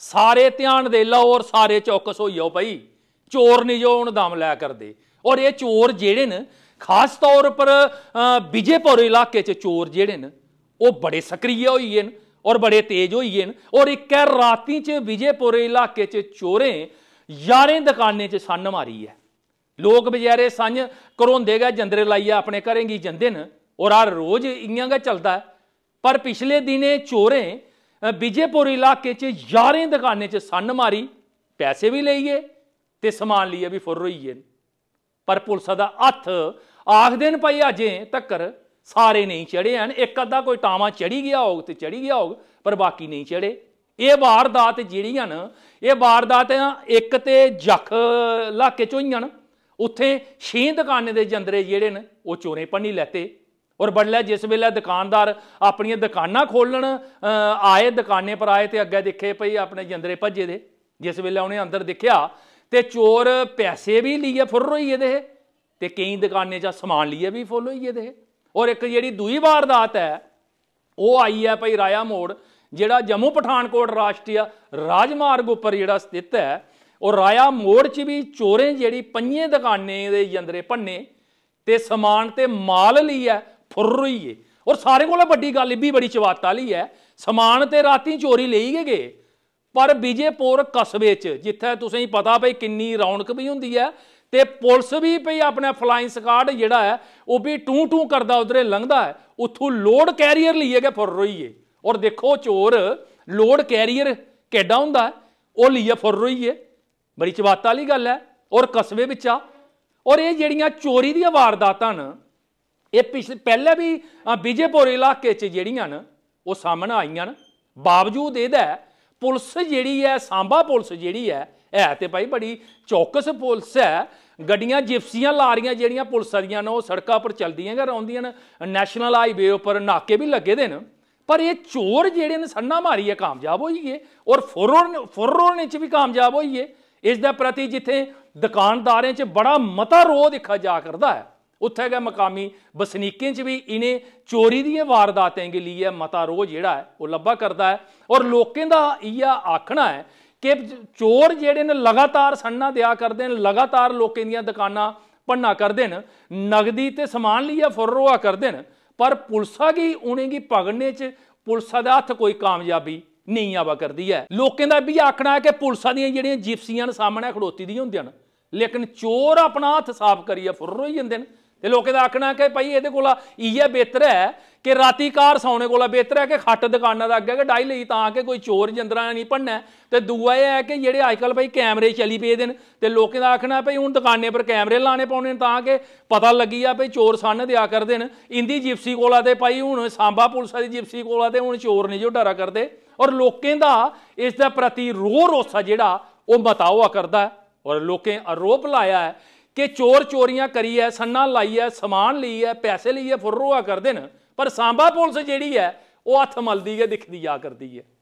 ਸਾਰੇ ਧਿਆਨ ਦੇ ਲਓ ਔਰ ਸਾਰੇ ਚੌਕਸ ਹੋ ਜਾਓ ਭਾਈ ਚੋਰ ਨਹੀਂ ਜੋ ਹੁਣ ਦਮ ਲਿਆ ਕਰਦੇ ਔਰ ਇਹ ਚੋਰ ਜਿਹੜੇ ਨੇ ਖਾਸ ਤੌਰ ਪਰ ਵਿਜੇਪੁਰ ਇਲਾਕੇ 'ਚ ਚੋਰ ਜਿਹੜੇ ਨੇ ਉਹ ਬੜੇ ਸਕਰੀਏ ਹੋਈਏ ਨੇ ਔਰ ਬੜੇ ਤੇਜ਼ ਹੋਈਏ ਨੇ ਔਰ ਇੱਕ ਹੈ ਰਾਤੀ 'ਚ ਵਿਜੇਪੁਰ ਇਲਾਕੇ 'ਚ ਚੋਰੇ ਯਾਰੇ ਦੁਕਾਨੇ 'ਚ ਸੰਨ ਮਾਰੀ ਹੈ ਲੋਕ ਬਜਾਰੇ ਸੰਨ ਕਰੋਂਦੇ ਗਏ ਜੰਦਰੇ ਲਾਈਆ ਆਪਣੇ ਕਰੇਗੀ ਜੰਦੇ ਨੇ ਔਰ ਆ ਰੋਜ਼ ਇੰਗਾ ਗਾ ਚੱਲਦਾ ਪਰ ਪਿਛਲੇ ਦਿਨੇ ਚੋਰੇ ਵਿਜੇਪੁਰ ਇਲਾਕੇ 'ਚ 11 ਦੁਕਾਨੇ 'ਚ ਸੰਨ ਮਾਰੀ ਪੈਸੇ ਵੀ ਲਈਏ ਤੇ ਸਮਾਨ ਲਈਏ ਵੀ ਫੁਰ ਰਹੀਏ ਪਰ ਪੁਲਿਸ ਦਾ ਹੱਥ ਆਖਦੇ ਨੇ ਭਾਈ ਅਜੇ ਤੱਕਰ ਸਾਰੇ ਨਹੀਂ ਚੜੇ ਹਨ ਇੱਕ ਅੱਧਾ ਕੋਈ ਟਾਵਾ ਚੜੀ ਗਿਆ ਹੋਊ ਤੇ ਚੜੀ ਗਿਆ ਹੋਊ ਪਰ ਬਾਕੀ ਨਹੀਂ ਚੜੇ ਇਹ ਵਾਰਦਾਤ ਜਿਹੜੀਆਂ ਨੇ ਇਹ ਵਾਰਦਾਤਾਂ ਇੱਕ ਤੇ ਜੱਖ ਇਲਾਕੇ 'ਚ ਹੋਈਆਂ ਨੇ ਉੱਥੇ ਛੇ ਦੁਕਾਨੇ ਦੇ ਜੰਦਰੇ ਜਿਹੜੇ ਨੇ ਉਹ ਚੋਰੇ ਪੰਨੀ ਲੈਤੇ ਔਰ ਬੜਲਾ ਜਿਸ ਵੇਲੇ ਦੁਕਾਨਦਾਰ ਆਪਣੀਆਂ ਦੁਕਾਨਾਂ ਖੋਲਣ ਆਏ ਦੁਕਾਨੇ ਪਰ ਆਏ ਤੇ ਅੱਗੇ ਦੇਖੇ ਪਈ ਆਪਣੇ ਜੰਦਰੇ ਭੱਜੇ ਦੇ ਜਿਸ ਵੇਲੇ ਉਹਨੇ ਅੰਦਰ ਦੇਖਿਆ ਤੇ ਚੋਰ ਪੈਸੇ ਵੀ ਲਈਏ ਫੁਰ ਹੋਈਏ ਦੇ ਤੇ ਕਈ ਦੁਕਾਨੇ 'ਚ ਸਮਾਨ ਲਈਏ ਵੀ ਫੁੱਲ ਹੋਈਏ ਦੇ ਔਰ ਇੱਕ ਜਿਹੜੀ ਦੂਈ ਵਾਰਦਾਤ ਹੈ ਉਹ ਆਈ ਹੈ ਭਈ ਰਾਇਆ ਮੋੜ ਜਿਹੜਾ ਜੰਮੂ ਪਠਾਨਕੋਟ ਰਾਸ਼ਟਰੀ ਰਾਜਮਾਰਗ ਉੱਪਰ ਜਿਹੜਾ ਸਥਿਤ ਹੈ ਔਰ ਰਾਇਆ ਮੋੜ 'ਚ ਵੀ ਚੋਰੇ ਜਿਹੜੀ ਪੰਜੇ ਦੁਕਾਨੇ ਦੇ ਜੰਦਰੇ ਭੰਨੇ ਤੇ ਸਮਾਨ ਤੇ ਮਾਲ ਲਈ ਹੈ ਥੁਰ ਰਹੀ ਏ ਔਰ ਸਾਰੇ ਕੋਲੇ ਵੱਡੀ ਗੱਲ ਇਹ ਵੀ ਬੜੀ ਚਵਾਤਾਲੀ ਹੈ ਸਮਾਨ ਤੇ ਰਾਤੀ ਚੋਰੀ ਲਈ ਗਏ ਪਰ ਵਿਜੇਪੁਰ ਕਸਬੇ 'ਚ ਜਿੱਥੇ ਤੁਸੀਂ ਪਤਾ ਭਈ ਕਿੰਨੀ ਰੌਣਕ ਵੀ ਹੁੰਦੀ ਹੈ ਤੇ ਪੁਲਿਸ ਵੀ ਭਈ ਆਪਣਾ ਫਲਾਈਂਗ ਸਕਾਡ ਜਿਹੜਾ ਹੈ ਉਹ ਵੀ ਟੂ ਟੂ ਕਰਦਾ ਉਧਰੇ ਲੰਘਦਾ ਹੈ ਉੱਥੋਂ ਲੋਡ ਕੈਰੀਅਰ ਲਈਏ ਕੇ ਫੁਰ ਰਹੀ ਏ ਔਰ ਦੇਖੋ ਚੋਰ ਲੋਡ ਕੈਰੀਅਰ ਕਿੱਡਾ ਹੁੰਦਾ ਉਹ ਲਈਏ ਫੁਰ ਰਹੀ ਏ ਬੜੀ ਚਵਾਤ ਵਾਲੀ ਗੱਲ ਹੈ ਔਰ ਕਸਬੇ ਵਿੱਚ ਆ ਔਰ ਇਹ ਜਿਹੜੀਆਂ ਚੋਰੀ ਦੀਆਂ ਵਾਰਦਾਤਾਂ ਨੇ ਇਹ ਪਿਛਲੇ ਪਹਿਲੇ ਵੀ ਵਿਜੇਪੁਰ ਇਲਾਕੇ 'ਚ ਜਿਹੜੀਆਂ ਨੇ ਉਹ ਸਾਹਮਣੇ ਆਈਆਂ ਨੇ ਬਾਵਜੂਦ ਇਹਦਾ ਪੁਲਿਸ ਜਿਹੜੀ ਹੈ ਸਾਂਬਾ ਪੁਲਿਸ ਜਿਹੜੀ ਹੈ ਹੈ ਤੇ ਭਾਈ ਬੜੀ ਚੌਕਸ ਪੁਲਿਸ ਹੈ ਗੱਡੀਆਂ ਜਿਪਸੀਆਂ ਲਾ ਰਹੀਆਂ ਜਿਹੜੀਆਂ ਪੁਲਿਸਾਂ ਦੀਆਂ ਨੇ ਉਹ ਸੜਕਾਂ 'ਪਰ ਚਲਦੀਆਂ ਗਾ ਰੌਂਦੀਆਂ ਨੇ ਨੈਸ਼ਨਲ ਹਾਈਵੇ ਉੱਪਰ ਨਾਕੇ ਵੀ ਲੱਗੇ ਦੇ ਨੇ ਪਰ ਇਹ ਚੋਰ ਜਿਹੜੇ ਨੇ ਸੰਨਾ ਮਾਰੀ ਹੈ ਕਾਮਯਾਬ ਹੋਈਏ ਔਰ ਫੁਰਰ ਫੁਰਰ ਚ ਵੀ ਕਾਮਯਾਬ ਹੋਈਏ ਇਸ ਦਾ ਪ੍ਰਤੀ ਜਿੱਥੇ ਦੁਕਾਨਦਾਰਾਂ 'ਚ ਬੜਾ ਮਤਾ ਰੋਹ ਦੇਖਾ ਜਾ ਕਰਦਾ ਹੈ ਉੱਥੇ ਗਏ ਮਕਾਮੀ ਬਸਨੀਕੇ 'ਚ ਵੀ ਇਹਨੇ ਚੋਰੀ ਦੀਆਂ ਵਾਰਦਾਤਾਂ ਦੇ ਲਈ ਮਤਾ ਰੋਜ਼ ਜਿਹੜਾ ਹੈ ਉਹ ਲੱਭਾ ਕਰਦਾ ਹੈ ਔਰ ਲੋਕਾਂ ਦਾ ਇਹ ਆਖਣਾ ਹੈ ਕਿ ਚੋਰ ਜਿਹੜੇ ਨੇ ਲਗਾਤਾਰ ਸੰਨਾ ਦਿਆ ਕਰਦੇ ਨੇ ਲਗਾਤਾਰ ਲੋਕਾਂ ਦੀਆਂ ਦੁਕਾਨਾਂ ਪੰਨਾ ਕਰਦੇ ਨੇ ਨਗਦੀ ਤੇ ਸਮਾਨ ਲਈ ਆ ਫੁਰਰੋਆ ਕਰਦੇ ਨੇ ਪਰ ਪੁਲਸਾ ਕੀ ਉਹਨੇ ਕੀ ਭਗਣੇ 'ਚ ਪੁਲਸਾ ਦਾ ਹੱਥ ਕੋਈ ਕਾਮਯਾਬੀ ਨਹੀਂ ਆਵਾ ਕਰਦੀ ਹੈ ਲੋਕਾਂ ਦਾ ਵੀ ਆਖਣਾ ਹੈ ਕਿ ਪੁਲਸਾ ਦੀਆਂ ਜਿਹੜੀਆਂ ਜਿਪਸੀਆਂ ਸਾਹਮਣੇ ਖੜੋਤੀ ਦੀਆਂ ਹੁੰਦੀਆਂ ਨੇ ਲੇਕਿਨ ਚੋਰ ਆਪਣਾ ਹੱਥ ਸਾਫ਼ ਕਰੀਆ ਫੁਰਰੋ ਹੀ ਜਾਂਦੇ ਨੇ ਤੇ ਲੋਕੇ ਦਾ ਆਖਣਾ ਕਿ ਭਾਈ ਇਹਦੇ ਕੋਲਾ ਇਹ ਬਿਹਤਰ ਹੈ ਕਿ ਰਾਤੀ ਕਾਰ ਸੌਣੇ ਕੋਲਾ ਬਿਹਤਰ ਹੈ ਕਿ ਖੱਟ ਦੁਕਾਨਾਂ ਦਾ ਅੱਗੇ ਕਿ ਡਾਈ ਲਈ ਤਾਂ ਕਿ ਕੋਈ ਚੋਰ ਜੰਦਰਾ ਨਹੀਂ ਭੰਨਾ ਤੇ ਦੂਆ ਇਹ ਹੈ ਕਿ ਜਿਹੜੇ ਅੱਜਕੱਲ ਭਾਈ ਕੈਮਰੇ ਚਲੀ ਪਏ ਦੇਣ ਤੇ ਲੋਕੇ ਦਾ ਆਖਣਾ ਭਾਈ ਹੁਣ ਦੁਕਾਨੇ ਪਰ ਕੈਮਰੇ ਲਾਣੇ ਪਾਉਣੇ ਤਾਂ ਕਿ ਪਤਾ ਲੱਗੀ ਆ ਭਾਈ ਚੋਰ ਸੰਨ ਦਿਆ ਕਰਦੇ ਨੇ ਇੰਦੀ ਜਿਪਸੀ ਕੋਲਾ ਤੇ ਭਾਈ ਹੁਣ ਸਾਂਬਾ ਪੁਲਿਸ ਦੀ ਜਿਪਸੀ ਕੋਲਾ ਤੇ ਹੁਣ ਚੋਰ ਨਹੀਂ ਜੋ ਡਰਾ ਕਰਦੇ ਔਰ ਲੋਕਾਂ ਦਾ ਇਸ ਦਾ ਪ੍ਰਤੀ ਰੋ ਰੋਸਾ ਜਿਹੜਾ ਉਹ ਮਤਾਵਾ ਕਰਦਾ ਔਰ ਲੋਕਾਂ ਆਰੋਪ ਲਾਇਆ ਹੈ ਕਿ ਚੋਰ ਚੋਰੀਆਂ ਕਰੀ ਐ ਸੰਨਾ ਲਾਈ ਐ ਸਮਾਨ ਲਈ ਐ ਪੈਸੇ ਲਈ ਐ ਫੁਰਰੋਆ ਕਰਦੇ ਨੇ ਪਰ ਸਾਂਬਾ ਪੁਲਿਸ ਜਿਹੜੀ ਐ ਉਹ ਹੱਥ ਮਲਦੀ ਐ ਦਿਖਦੀ ਆ ਕਰਦੀ ਐ